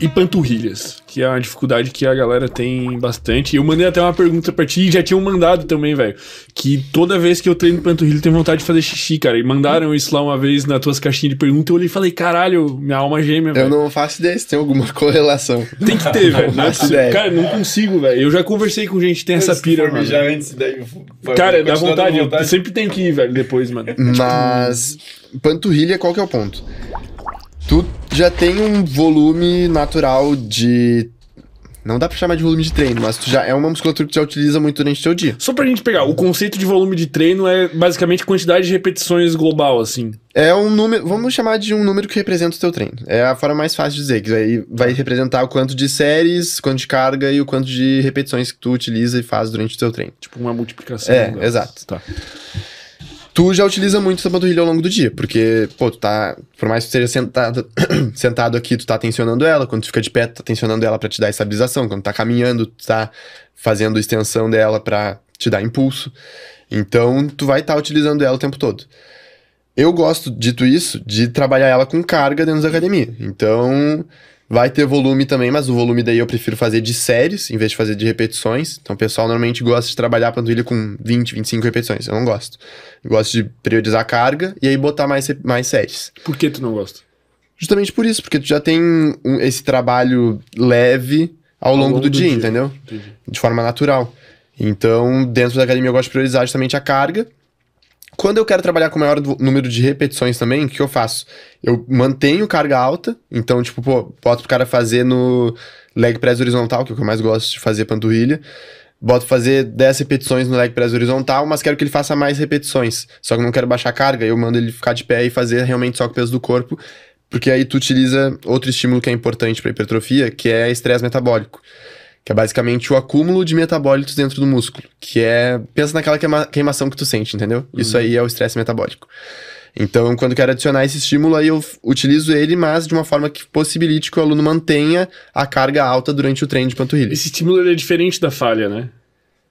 e panturrilhas, que é uma dificuldade que a galera tem bastante. Eu mandei até uma pergunta pra ti e já tinham mandado também, velho. Que toda vez que eu treino panturrilha, eu tenho vontade de fazer xixi, cara. E mandaram isso lá uma vez nas tuas caixinhas de pergunta. Eu olhei e falei, caralho, minha alma gêmea, velho. Eu não faço ideia se tem alguma correlação. Tem que ter, velho. É cara, não consigo, velho. Eu já conversei com gente tem essa pira, mano. Já antes daí, cara, dá vontade. vontade. Eu sempre tenho que ir, velho, depois, mano. Mas, panturrilha, qual que é o ponto? Tu já tem um volume natural de não dá pra chamar de volume de treino, mas tu já é uma musculatura que tu já utiliza muito durante o teu dia. Só pra gente pegar, o conceito de volume de treino é basicamente quantidade de repetições global, assim. É um número, vamos chamar de um número que representa o teu treino. É a forma mais fácil de dizer, que vai, vai representar o quanto de séries, quanto de carga e o quanto de repetições que tu utiliza e faz durante o teu treino. Tipo uma multiplicação. É, né? exato. Tá tu já utiliza muito essa panturrilha ao longo do dia, porque, pô, tu tá, por mais que tu seja sentado, sentado aqui, tu tá tensionando ela, quando tu fica de pé, tu tá tensionando ela para te dar estabilização, quando tu tá caminhando, tu tá fazendo extensão dela para te dar impulso. Então, tu vai estar tá utilizando ela o tempo todo. Eu gosto, dito isso, de trabalhar ela com carga dentro da academia. Então, Vai ter volume também, mas o volume daí eu prefiro fazer de séries, em vez de fazer de repetições. Então o pessoal normalmente gosta de trabalhar a panturrilha com 20, 25 repetições. Eu não gosto. Eu gosto de priorizar a carga e aí botar mais, mais séries. Por que tu não gosta? Justamente por isso, porque tu já tem um, esse trabalho leve ao, ao longo, longo, do, do dia, dia, entendeu? Entendi. De forma natural. Então, dentro da academia eu gosto de priorizar justamente a carga quando eu quero trabalhar com maior número de repetições também, o que eu faço? Eu mantenho carga alta, então, tipo, pô, boto pro cara fazer no leg press horizontal, que é o que eu mais gosto de fazer panturrilha. Boto fazer 10 repetições no leg press horizontal, mas quero que ele faça mais repetições. Só que não quero baixar a carga, eu mando ele ficar de pé e fazer realmente só com o peso do corpo, porque aí tu utiliza outro estímulo que é importante para hipertrofia, que é estresse metabólico que é basicamente o acúmulo de metabólitos dentro do músculo, que é pensa naquela queima, queimação que tu sente, entendeu? Uhum. Isso aí é o estresse metabólico. Então, quando eu quero adicionar esse estímulo, aí eu utilizo ele, mas de uma forma que possibilite que o aluno mantenha a carga alta durante o treino de panturrilha. Esse estímulo é diferente da falha, né?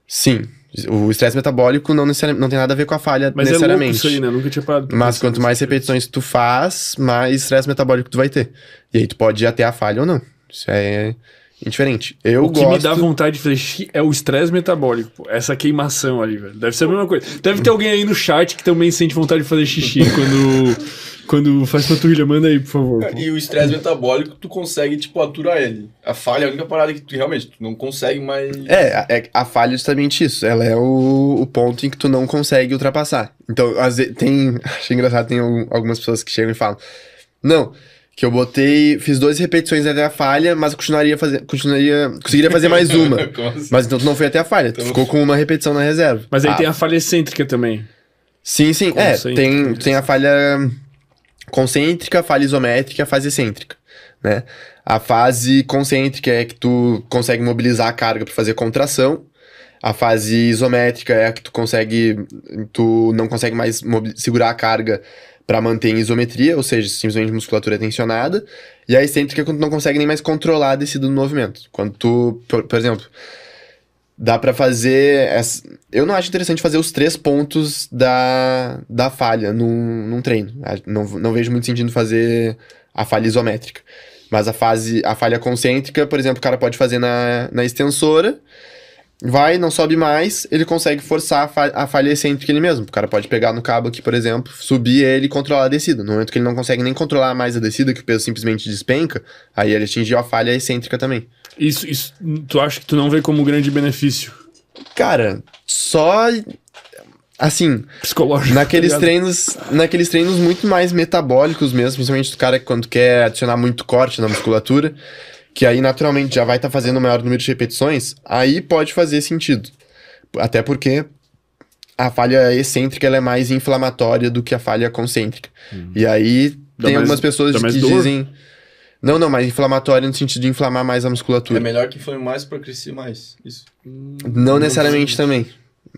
Sim. O estresse metabólico não, não tem nada a ver com a falha mas necessariamente. Mas é louco isso aí, né? Nunca tinha parado. Mas quanto mais repetições tu faz, mais estresse metabólico tu vai ter. E aí tu pode ir até a falha ou não. Isso é indiferente. Eu o que gosto... me dá vontade de fazer é o estresse metabólico, pô. essa queimação ali, velho. Deve ser a mesma coisa. Deve ter alguém aí no chat que também sente vontade de fazer xixi quando. Quando faz panturrilha, manda aí, por favor. Pô. E o estresse metabólico, tu consegue, tipo, aturar ele. A falha é a única parada que tu realmente tu não consegue mais. É, a, é, a falha é justamente isso. Ela é o, o ponto em que tu não consegue ultrapassar. Então, às vezes, tem. achei engraçado, tem algumas pessoas que chegam e falam: Não, que eu botei, fiz duas repetições até a falha, mas continuaria fazer, continuaria, conseguiria fazer mais uma. Assim? mas então tu não foi até a falha, tu então... ficou com uma repetição na reserva. Mas aí ah. tem a falha excêntrica também. Sim, sim, é, tem, tem a falha concêntrica, falha isométrica, fase excêntrica, né? A fase concêntrica é que tu consegue mobilizar a carga para fazer contração. A fase isométrica é a que tu consegue tu não consegue mais segurar a carga para manter em isometria, ou seja, simplesmente musculatura é tensionada. E aí sempre que tu não consegue nem mais controlar a descida do movimento. Quando tu, por, por exemplo, dá para fazer. Essa... Eu não acho interessante fazer os três pontos da, da falha num, num treino. Não, não vejo muito sentido fazer a falha isométrica. Mas a fase, a falha concêntrica, por exemplo, o cara pode fazer na, na extensora vai, não sobe mais, ele consegue forçar a, fa a falha excêntrica ele mesmo. O cara pode pegar no cabo aqui, por exemplo, subir ele e controlar a descida. No momento que ele não consegue nem controlar mais a descida, que o peso simplesmente despenca, aí ele atingiu a falha excêntrica também. Isso, isso tu acha que tu não vê como grande benefício? Cara, só assim, psicológico. Tá naqueles tá treinos, naqueles treinos muito mais metabólicos mesmo, principalmente do cara que quando quer adicionar muito corte na musculatura, que aí naturalmente já vai estar tá fazendo o maior número de repetições, aí pode fazer sentido. Até porque a falha excêntrica é mais inflamatória do que a falha concêntrica. Uhum. E aí dá tem mais, algumas pessoas que dizem. Não, não, mas inflamatória no sentido de inflamar mais a musculatura. É melhor que inflame mais para crescer mais. Isso. Não, não necessariamente não também.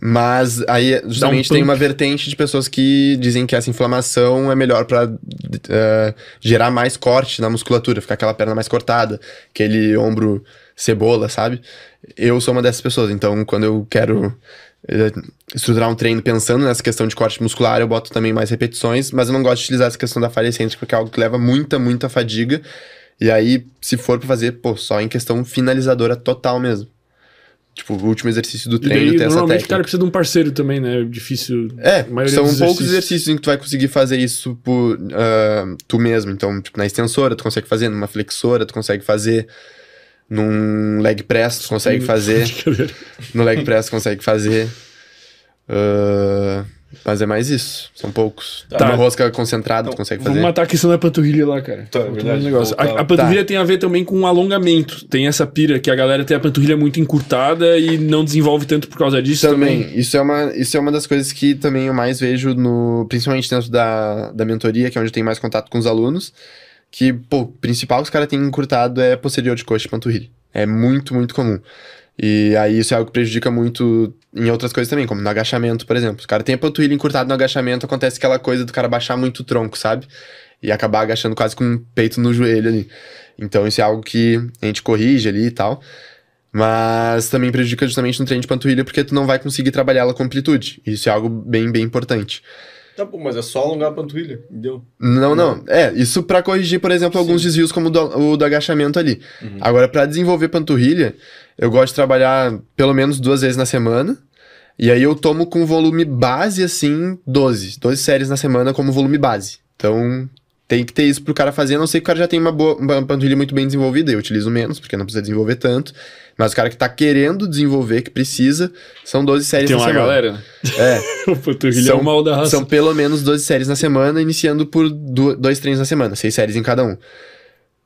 Mas aí justamente um tem uma vertente de pessoas que dizem que essa inflamação é melhor para uh, eh, gerar mais corte na musculatura, ficar aquela perna mais cortada, aquele ombro cebola, sabe? Eu sou uma dessas pessoas, então quando eu quero uh, estruturar um treino pensando nessa questão de corte muscular, eu boto também mais repetições, mas eu não gosto de utilizar essa questão da falha excêntrica, porque é algo que leva muita, muita fadiga. E aí, se for para fazer, pô, só em questão finalizadora total mesmo. Tipo, o último exercício do treino e daí, tem essa técnica. Normalmente o cara precisa de um parceiro também, né? É difícil. É, são poucos exercícios. exercícios em que tu vai conseguir fazer isso por, uh, tu mesmo. Então, tipo, na extensora tu consegue fazer, numa flexora tu consegue fazer, num leg press tu consegue fazer, no leg press tu consegue fazer. Uh, mas é mais isso. São poucos. Tá. Uma rosca concentrada, então, tu consegue fazer. Vamos matar a questão da panturrilha lá, cara. Tá, é verdade, negócio. A, a, panturrilha tá. tem a ver também com alongamento. Tem essa pira que a galera tem a panturrilha muito encurtada e não desenvolve tanto por causa disso também. também. Isso, é uma, isso é uma das coisas que também eu mais vejo, no, principalmente dentro da, da mentoria, que é onde tem mais contato com os alunos. Que, pô, o principal que os caras têm encurtado é posterior de coxa e panturrilha. É muito, muito comum. E aí isso é algo que prejudica muito em outras coisas também, como no agachamento, por exemplo. O cara tem a panturrilha encurtada no agachamento, acontece aquela coisa do cara baixar muito o tronco, sabe? E acabar agachando quase com um peito no joelho ali. Então isso é algo que a gente corrige ali e tal. Mas também prejudica justamente no treino de panturrilha porque tu não vai conseguir trabalhar ela com amplitude. Isso é algo bem, bem importante. Tá, bom mas é só alongar a panturrilha, entendeu? Não, não. É, isso para corrigir, por exemplo, alguns Sim. desvios como do, o do agachamento ali. Uhum. Agora, para desenvolver panturrilha, eu gosto de trabalhar pelo menos duas vezes na semana. E aí eu tomo com volume base, assim, 12. 12 séries na semana como volume base. Então, tem que ter isso pro cara fazer, a não ser que o cara já tenha uma, boa, uma panturrilha muito bem desenvolvida, eu utilizo menos, porque não precisa desenvolver tanto. Mas o cara que tá querendo desenvolver, que precisa, são 12 séries tem na semana. Tem uma galera, né? É. o panturrilha é são, é o mal da raça. São pelo menos 12 séries na semana, iniciando por dois treinos na semana, seis séries em cada um.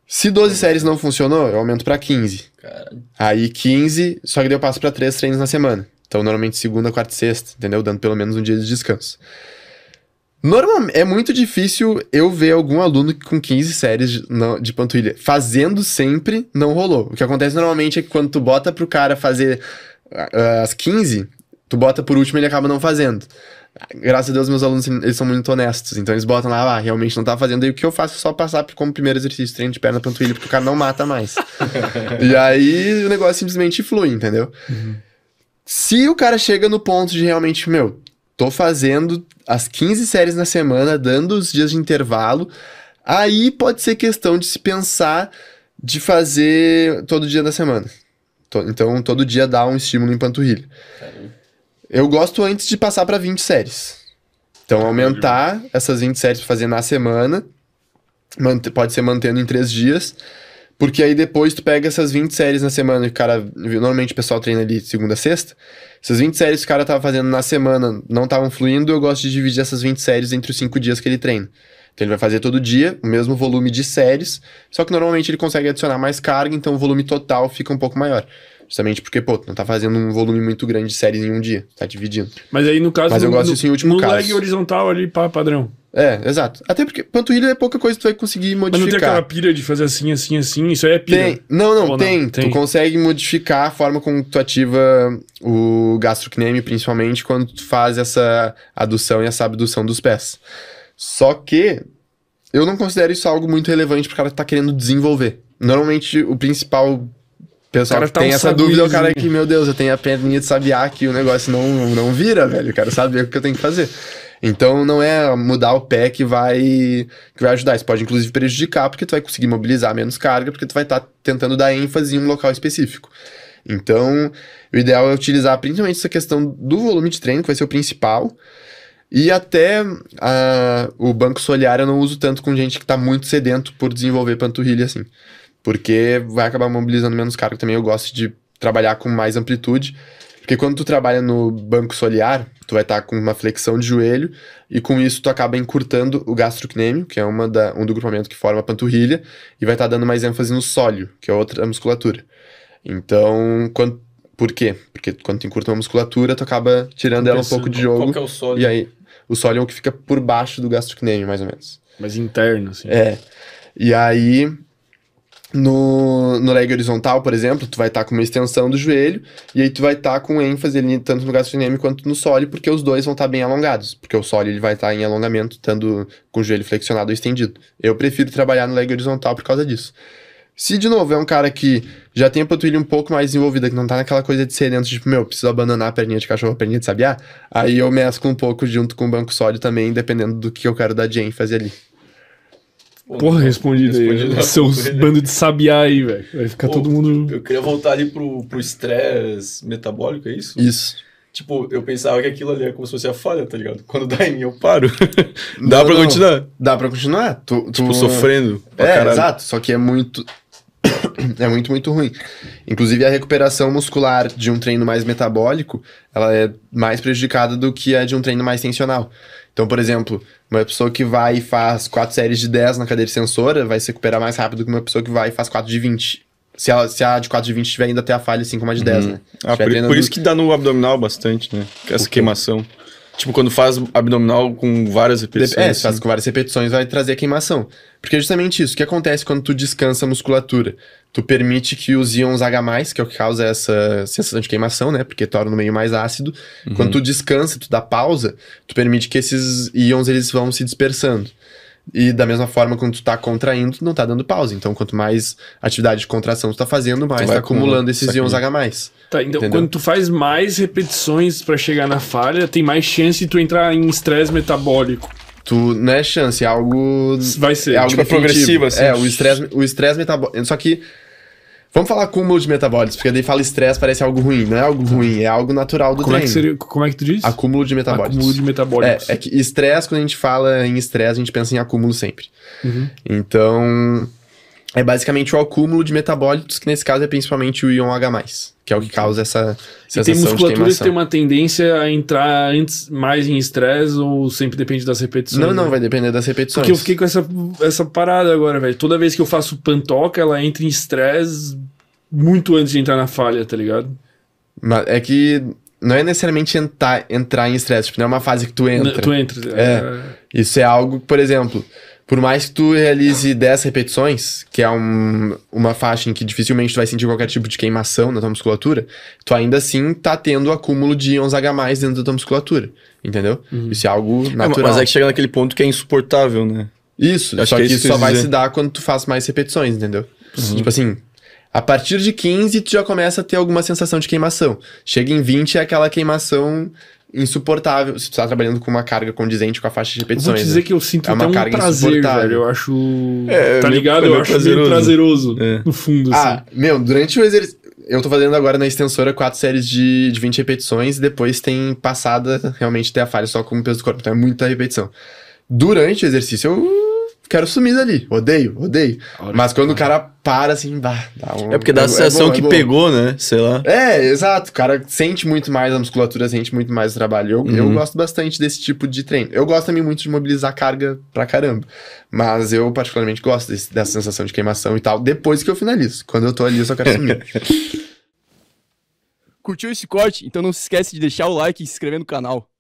Se 12 séries não funcionou, eu aumento para 15. Aí 15, só que deu passo para três treinos na semana. Então, normalmente segunda, quarta e sexta, entendeu? Dando pelo menos um dia de descanso. Normalmente é muito difícil eu ver algum aluno com 15 séries de, panturrilha. Fazendo sempre, não rolou. O que acontece normalmente é que quando tu bota pro cara fazer uh, as 15, tu bota por último ele acaba não fazendo. Graças a Deus, meus alunos eles são muito honestos. Então eles botam lá, ah, realmente não tá fazendo. E o que eu faço é só passar como primeiro exercício, treino de perna panturrilha, porque o cara não mata mais. e aí o negócio simplesmente flui, entendeu? Uhum. Se o cara chega no ponto de realmente, meu, Tô fazendo as 15 séries na semana, dando os dias de intervalo. Aí pode ser questão de se pensar de fazer todo dia da semana. Então, todo dia dá um estímulo em panturrilha. Eu gosto antes de passar para 20 séries. Então, aumentar essas 20 séries para fazer na semana. Pode ser mantendo em três dias. Porque aí depois tu pega essas 20 séries na semana que o cara. Normalmente o pessoal treina ali segunda a sexta. Essas 20 séries que o cara tava fazendo na semana não estavam fluindo, eu gosto de dividir essas 20 séries entre os 5 dias que ele treina. Então ele vai fazer todo dia o mesmo volume de séries, só que normalmente ele consegue adicionar mais carga, então o volume total fica um pouco maior. Justamente porque, pô, tu não tá fazendo um volume muito grande de séries em um dia, tá dividindo. Mas aí no caso. Mas eu no, gosto disso em último no caso. lag horizontal ali, pá, padrão. É, exato. Até porque panturrilha é pouca coisa que tu vai conseguir modificar. Mas não tem aquela pilha de fazer assim, assim, assim? Isso aí é pilha? Tem. Não, não, tem. não, tem. Tu consegue modificar a forma como tu ativa o gastrocnêmio, principalmente quando tu faz essa adução e essa abdução dos pés. Só que eu não considero isso algo muito relevante pro cara que tá querendo desenvolver. Normalmente o principal pessoal que tá tem um essa dúvida é o cara que, meu Deus, eu tenho a perninha de sabiá que o negócio não, não vira, velho. Eu quero saber o que eu tenho que fazer. Então não é mudar o pé que vai, que vai ajudar. Isso pode inclusive prejudicar, porque tu vai conseguir mobilizar menos carga, porque tu vai estar tá tentando dar ênfase em um local específico. Então, o ideal é utilizar principalmente essa questão do volume de treino, que vai ser o principal. E até a, o banco solar eu não uso tanto com gente que está muito sedento por desenvolver panturrilha, assim. Porque vai acabar mobilizando menos carga também. Eu gosto de trabalhar com mais amplitude. Porque quando tu trabalha no banco solar, tu vai estar tá com uma flexão de joelho e com isso tu acaba encurtando o gastrocnêmio, que é uma da, um do grupamento que forma a panturrilha, e vai estar tá dando mais ênfase no sólio, que é outra musculatura. Então, quando, por quê? Porque quando tu encurta uma musculatura, tu acaba tirando ela um pouco de jogo. Qual que é o sólio? E aí, o sólio é o que fica por baixo do gastrocnêmio, mais ou menos. Mas interno, assim. É. E aí, no, no leg horizontal, por exemplo, tu vai estar tá com uma extensão do joelho e aí tu vai estar tá com ênfase ali tanto no gastrocnêmio quanto no sólio, porque os dois vão estar tá bem alongados, porque o sólio ele vai estar tá em alongamento, estando com o joelho flexionado ou estendido. Eu prefiro trabalhar no leg horizontal por causa disso. Se, de novo, é um cara que já tem a panturrilha um pouco mais envolvida, que não tá naquela coisa de ser dentro, tipo, meu, preciso abandonar a perninha de cachorro, a perninha de sabiá, aí eu mesco um pouco junto com o banco sólido também, dependendo do que eu quero dar de ênfase ali. Pô, Porra, respondido, respondido aí. Né? Seus bandos de sabiá aí, velho. Vai ficar Pô, todo mundo. Eu queria voltar ali pro, pro estresse metabólico, é isso? Isso. Tipo, eu pensava que aquilo ali é como se fosse a falha, tá ligado? Quando dá em mim, eu paro. dá não, pra não. continuar? Dá pra continuar. Tu, tipo, tu... Tipo, sofrendo. é, caralho. exato. Só que é muito. É muito, muito ruim. Inclusive, a recuperação muscular de um treino mais metabólico, ela é mais prejudicada do que a de um treino mais tensional. Então, por exemplo, uma pessoa que vai e faz quatro séries de 10 na cadeira sensora vai se recuperar mais rápido que uma pessoa que vai e faz quatro de 20. Se, se a de 4 de 20 tiver ainda até a falha, assim como a de 10, uhum. né? Ah, por, por, isso que dá no abdominal bastante, né? Essa queimação. Tipo, quando faz abdominal com várias repetições. É, se assim. faz com várias repetições, vai trazer queimação. Porque é justamente isso. O que acontece quando tu descansa a musculatura? Tu permite que os íons H, que é o que causa essa sensação de queimação, né? Porque torna o meio mais ácido. Uhum. Quando tu descansa, tu dá pausa, tu permite que esses íons eles vão se dispersando. E da mesma forma, quando tu tá contraindo, tu não tá dando pausa. Então, quanto mais atividade de contração tu tá fazendo, mais tu tá acumulando esses íons H+. Tá, então entendeu? quando tu faz mais repetições para chegar na falha, tem mais chance de tu entrar em estresse metabólico. Tu, não é chance, é algo... Vai ser. É algo tipo, é progressivo, assim. É, o estresse o estresse metabólico... Só que Vamos falar acúmulo de metabólitos, porque daí fala estresse, parece algo ruim. Não é algo ruim, é algo natural do como treino. É que seria, como é que tu diz? Acúmulo de metabólitos. Acúmulo de metabólitos. É, é que estresse, quando a gente fala em estresse, a gente pensa em acúmulo sempre. Uhum. Então, é basicamente o acúmulo de metabólitos, que nesse caso é principalmente o íon H+, que é o que causa essa sensação tem musculaturas que tem uma tendência a entrar antes mais em estresse ou sempre depende das repetições? Não, não, né? vai depender das repetições. Porque eu fiquei com essa, essa parada agora, velho. Toda vez que eu faço pantoca, ela entra em estresse muito antes de entrar na falha, tá ligado? Mas é que não é necessariamente entrar, entrar em estresse, tipo, não é uma fase que tu entra. Não, tu entra. É, é. Isso é algo, por exemplo... Por mais que tu realize 10 repetições, que é um, uma faixa em que dificilmente tu vai sentir qualquer tipo de queimação na tua musculatura, tu ainda assim tá tendo o acúmulo de íons H+, dentro da tua musculatura, entendeu? Uhum. Isso é algo natural. É, mas é que chega naquele ponto que é insuportável, né? Isso, Acho só que, é isso só vai dizer. se dar quando tu faz mais repetições, entendeu? Uhum. Tipo assim, a partir de 15, tu já começa a ter alguma sensação de queimação. Chega em 20, é aquela queimação insuportável se tu tá trabalhando com uma carga condizente com a faixa de repetições. Vou te né? dizer né? que eu sinto é uma um carga prazer, velho. Eu acho. É, é tá ligado? É eu, eu acho prazeroso. meio prazeroso, é. no fundo, ah, assim. Ah, meu, durante o exercício. Eu tô fazendo agora na extensora quatro séries de, de 20 repetições, depois tem passada realmente ter a falha só com o peso do corpo, então é muita repetição. Durante o exercício eu quero sumir dali. Odeio, odeio. Olha Mas quando cara. o cara para assim, dá, dá um, É porque dá é a é sensação é bom, que pegou, né? Sei lá. É, exato. O cara sente muito mais, a musculatura sente muito mais o trabalho. Eu, uhum. eu gosto bastante desse tipo de treino. Eu gosto também muito de mobilizar carga pra caramba. Mas eu, particularmente, gosto desse, dessa sensação de queimação e tal, depois que eu finalizo. Quando eu tô ali, eu só quero sumir. Curtiu esse corte? Então não se esquece de deixar o like e se inscrever no canal.